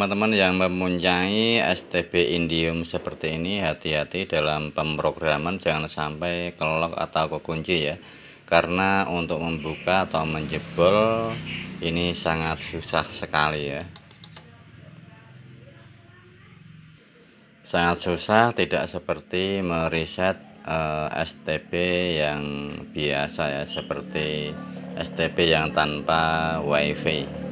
Teman-teman yang mempunyai STB indium seperti ini hati-hati dalam pemrograman jangan sampai kelok atau kekunci ya. Karena untuk membuka atau menjebol ini sangat susah sekali ya. Sangat susah tidak seperti mereset eh, STB yang biasa ya seperti STB yang tanpa WiFi.